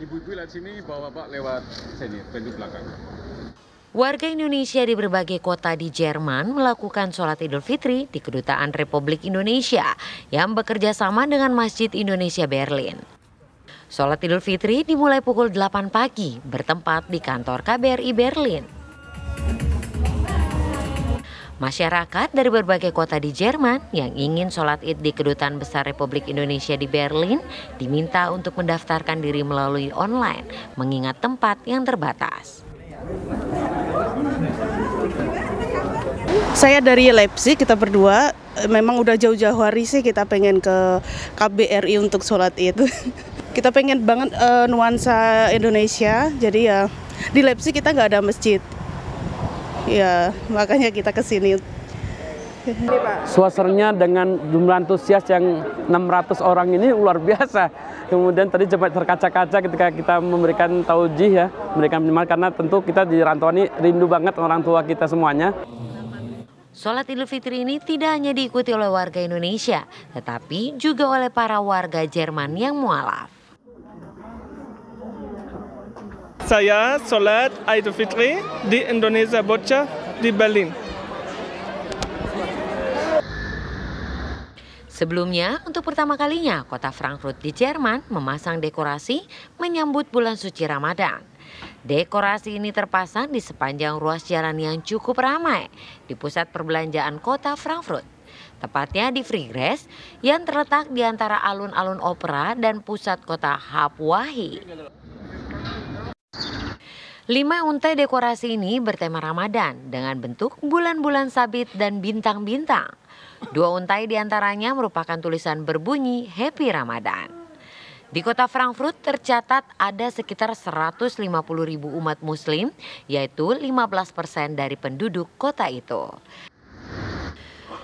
ibu-ibu lihat sini, bapak-bapak lewat sini, pintu belakang. Warga Indonesia di berbagai kota di Jerman melakukan sholat Idul Fitri di Kedutaan Republik Indonesia yang bekerja sama dengan Masjid Indonesia Berlin. Sholat Idul Fitri dimulai pukul 8 pagi bertempat di kantor KBRI Berlin. Masyarakat dari berbagai kota di Jerman yang ingin sholat id di Kedutaan Besar Republik Indonesia di Berlin diminta untuk mendaftarkan diri melalui online, mengingat tempat yang terbatas. Saya dari Leipzig, kita berdua memang udah jauh-jauh hari sih kita pengen ke KBRI untuk sholat id. kita pengen banget uh, nuansa Indonesia, jadi ya di Leipzig kita nggak ada masjid, ya makanya kita kesini. Suasernya dengan jumlah antusias yang 600 orang ini luar biasa. Kemudian tadi cepat terkaca-kaca ketika kita memberikan taujih ya, memberikan penyemangat karena tentu kita di rantau ini rindu banget orang tua kita semuanya. Sholat Idul Fitri ini tidak hanya diikuti oleh warga Indonesia, tetapi juga oleh para warga Jerman yang mualaf. saya sholat Idul Fitri di Indonesia Bocah di Berlin. Sebelumnya, untuk pertama kalinya, kota Frankfurt di Jerman memasang dekorasi menyambut bulan suci Ramadan. Dekorasi ini terpasang di sepanjang ruas jalan yang cukup ramai di pusat perbelanjaan kota Frankfurt. Tepatnya di Frigres yang terletak di antara alun-alun opera dan pusat kota Hapuahi. Lima untai dekorasi ini bertema Ramadan dengan bentuk bulan-bulan sabit dan bintang-bintang. Dua untai diantaranya merupakan tulisan berbunyi Happy Ramadan. Di kota Frankfurt tercatat ada sekitar 150 ribu umat muslim, yaitu 15 persen dari penduduk kota itu.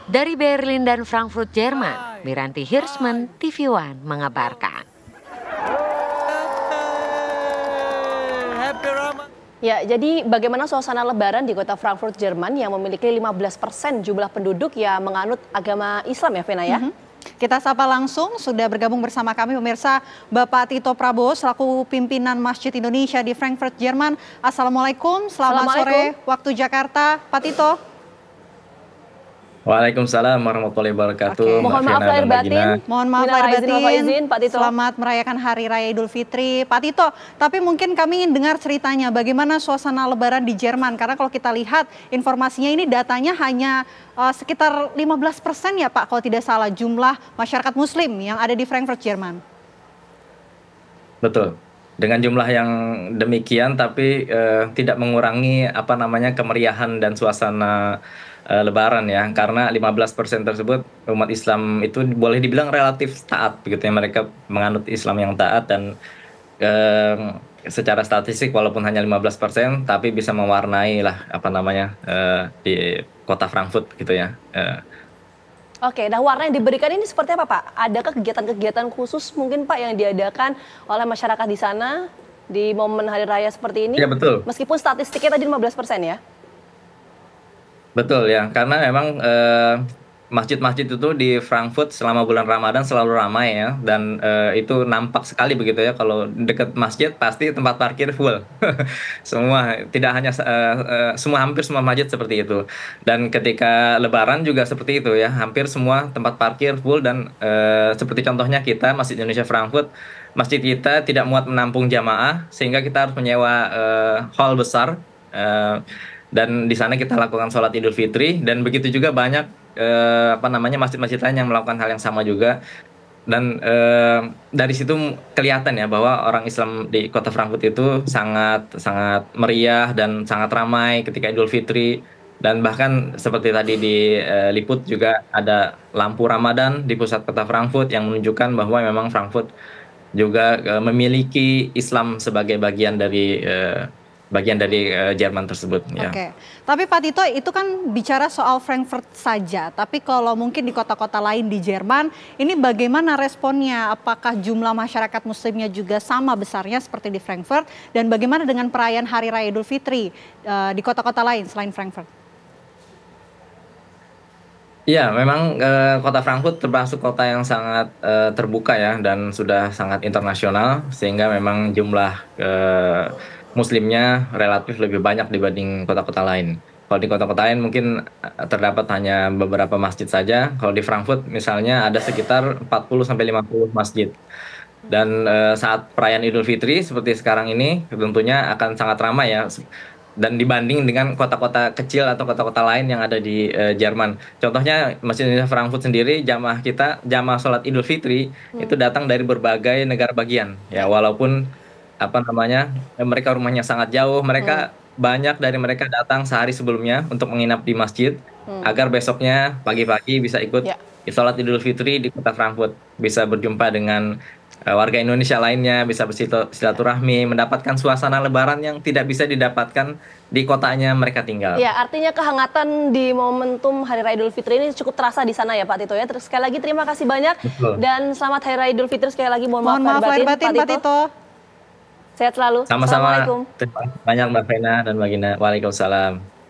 Dari Berlin dan Frankfurt, Jerman, Miranti Hirschman, TV One mengabarkan. Ya, jadi bagaimana suasana lebaran di kota Frankfurt, Jerman yang memiliki 15% jumlah penduduk yang menganut agama Islam ya, Vena ya? Mm -hmm. Kita sapa langsung sudah bergabung bersama kami pemirsa Bapak Tito Prabowo selaku pimpinan Masjid Indonesia di Frankfurt, Jerman. Assalamualaikum, selamat Assalamualaikum. sore waktu Jakarta, Pak Tito. Waalaikumsalam warahmatullahi wabarakatuh. Okay. Mohon maaf lahir batin. Mohon maaf lahir batin. Pak Tito. Selamat merayakan Hari Raya Idul Fitri. Pak Tito, tapi mungkin kami ingin dengar ceritanya bagaimana suasana lebaran di Jerman. Karena kalau kita lihat informasinya ini datanya hanya uh, sekitar 15 persen ya Pak kalau tidak salah jumlah masyarakat muslim yang ada di Frankfurt, Jerman. Betul dengan jumlah yang demikian tapi uh, tidak mengurangi apa namanya kemeriahan dan suasana uh, Lebaran ya karena 15% tersebut umat Islam itu boleh dibilang relatif taat begitu ya mereka menganut Islam yang taat dan uh, secara statistik walaupun hanya 15% tapi bisa mewarnai lah apa namanya uh, di kota Frankfurt gitu ya. Uh. Oke, nah warna yang diberikan ini seperti apa Pak? Adakah kegiatan-kegiatan khusus mungkin Pak yang diadakan oleh masyarakat di sana di momen hari raya seperti ini? Iya betul. Meskipun statistiknya tadi 15% ya? Betul ya, karena memang eh, masjid-masjid itu di Frankfurt selama bulan Ramadan selalu ramai ya dan uh, itu nampak sekali begitu ya kalau dekat masjid pasti tempat parkir full semua tidak hanya uh, uh, semua hampir semua masjid seperti itu dan ketika Lebaran juga seperti itu ya hampir semua tempat parkir full dan seperti contohnya kita Masjid Indonesia Frankfurt masjid kita tidak muat menampung jamaah sehingga kita harus menyewa hall besar dan di sana kita lakukan sholat Idul Fitri dan begitu juga banyak eh, apa namanya masjid-masjid lain yang melakukan hal yang sama juga dan eh, dari situ kelihatan ya bahwa orang Islam di kota Frankfurt itu sangat sangat meriah dan sangat ramai ketika Idul Fitri dan bahkan seperti tadi di eh, Liput juga ada lampu Ramadan di pusat kota Frankfurt yang menunjukkan bahwa memang Frankfurt juga eh, memiliki Islam sebagai bagian dari eh, bagian dari uh, Jerman tersebut. Ya. Oke, okay. tapi Pak Tito itu kan bicara soal Frankfurt saja, tapi kalau mungkin di kota-kota lain di Jerman, ini bagaimana responnya? Apakah jumlah masyarakat Muslimnya juga sama besarnya seperti di Frankfurt? Dan bagaimana dengan perayaan Hari Raya Idul Fitri uh, di kota-kota lain selain Frankfurt? Ya, memang e, kota Frankfurt termasuk kota yang sangat e, terbuka ya dan sudah sangat internasional sehingga memang jumlah e, muslimnya relatif lebih banyak dibanding kota-kota lain. Kalau di kota-kota lain mungkin eh, terdapat hanya beberapa masjid saja. Kalau di Frankfurt misalnya ada sekitar 40 sampai 50 masjid. Dan e, saat perayaan Idul Fitri seperti sekarang ini tentunya akan sangat ramai ya dan dibanding dengan kota-kota kecil atau kota-kota lain yang ada di e, Jerman. Contohnya Masjid Indonesia Frankfurt sendiri jamaah kita jamaah sholat Idul Fitri hmm. itu datang dari berbagai negara bagian. Ya walaupun apa namanya eh, mereka rumahnya sangat jauh mereka hmm. banyak dari mereka datang sehari sebelumnya untuk menginap di masjid hmm. agar besoknya pagi-pagi bisa ikut yeah. sholat Idul Fitri di kota Frankfurt bisa berjumpa dengan uh, warga Indonesia lainnya bisa bersilaturahmi mendapatkan suasana Lebaran yang tidak bisa didapatkan di kotanya mereka tinggal. Ya artinya kehangatan di momentum Hari Raya Idul Fitri ini cukup terasa di sana ya Pak Tito ya. Terus sekali lagi terima kasih banyak Betul. dan selamat Hari Raya Idul Fitri sekali lagi mohon, mohon maaf, maaf lahir batin, batin Pak Tito. Pak Tito. Sehat selalu. Sama-sama. Terima kasih banyak Mbak Vena dan Mbak Gina. Waalaikumsalam.